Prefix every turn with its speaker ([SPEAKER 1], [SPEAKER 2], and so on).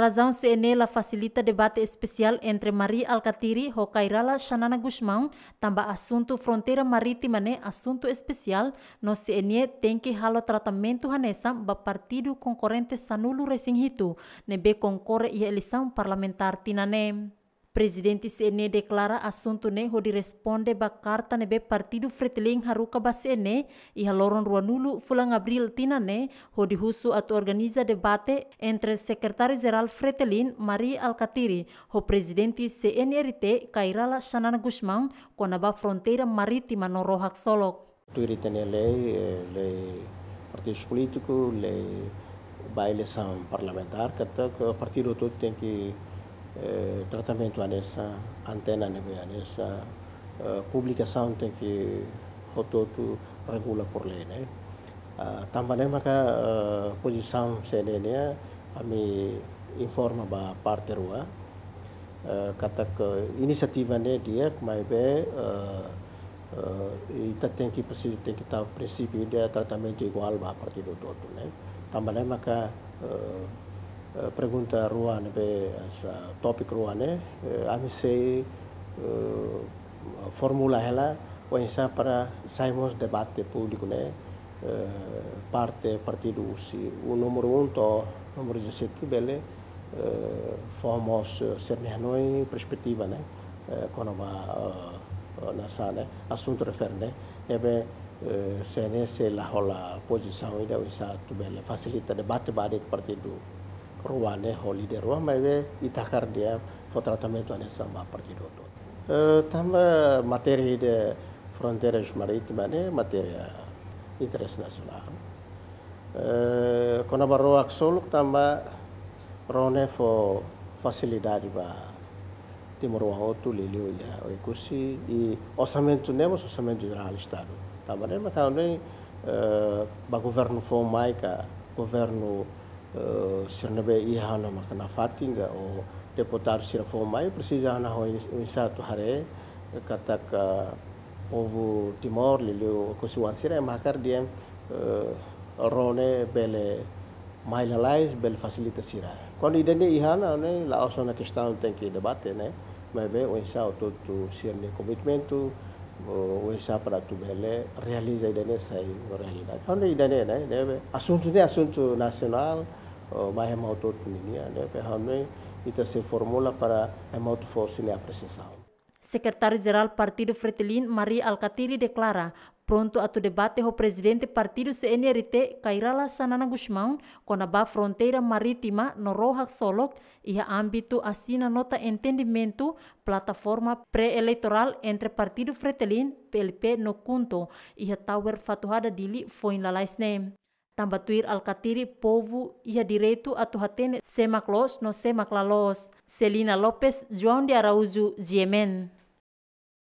[SPEAKER 1] razão CNE la facilita debate especial entre Mari Alcatiri ho Kairala Shanana Gusmão tamba assunto fronteira marítima ne assunto especial no CNE tem que halo tratamento hanesa ba partido concorrente Sanulu recém hitu nebe concorre ia eleição parlamentar tinanem. Presidente CNE declara assunto ne di responde ba carta ne be partido fretiling haruka ba CNE iha loron nulu fulang abril tina ne di husu atu organiza debate entre sekretaris geral fretelin Mari Alkatiri, ho presidente CNRT Kairala Shanana Guzmán kona ba fronteira marítima no Rohak Solok.
[SPEAKER 2] Tuirita ne lei, le partidos políticos, lei parlamentar, partido todo tem eh, tratamento adesso, antena adesso, eh, publicação santé che hototu regula por né? Uh, tambane maka uh, eh, posição sedenia kami informa ba parte rua uh, eh, kata ke eh, inisiativa ne dia kemai be uh, uh, ita tengki pesi tengki tahu prinsip dia tratamento igual ba parte do outro ne tambane maka uh, Eh, pergunta Ruan be o topik Ruan a mim sei formula o ensa para saimos debate público né parte partido si o número 1 um to número 17 bele formos noi, perspectiva né quando eh, va eh, nasa né assunto refer né ebe CNS la hola posição ida ensa tu bele facilita debate badet partido Ruane Holiday Ruamaiwe é Itacar dia for tratamento ane samba partido todo. Eh, tamba matéria de fronteiras marítimas é matéria internacional. Eh, quando barro axolo tamba rone for facilidade para Timor Outro Liliu ya Oikusi e orçamento nemos orçamento geral estado. Tamba né, mas quando o eh, governo for maica é governo Eh, sirnabe iha na makana fatinga o deputar sirafo mai persija na ho tu hare kataka ovu timor lilio kosuan sira e makar dia eh, rone bele mai lalais bele facilita sira quando idene iha na ne la osona questão tem que debate ne mas bem o tu sirne komitmentu o para Tubelé realiza a aí, na realidade. Quando a ideia é, né, né, assunto de assunto nacional, vai uma autonomia, né, quando então, ita se formula para a autoforça e né? a
[SPEAKER 1] precisão. Secretário-Geral Partido Fretilin, Maria Alcatiri, declara Pronto tu debate o presidente partido CNRT Kairala Sanana Guzmão quando a fronteira marítima no Roja Solok e a âmbito assina nota entendimento plataforma pré-eleitoral entre partido Fretelin PLP no Kunto e a Tower Fatuhada Dili foi em Lalaisnem. Tambatuir Alcatiri povo a direito a tuhatene semaklos no semaklalos. selina Lopes, João de Araújo, Diemen.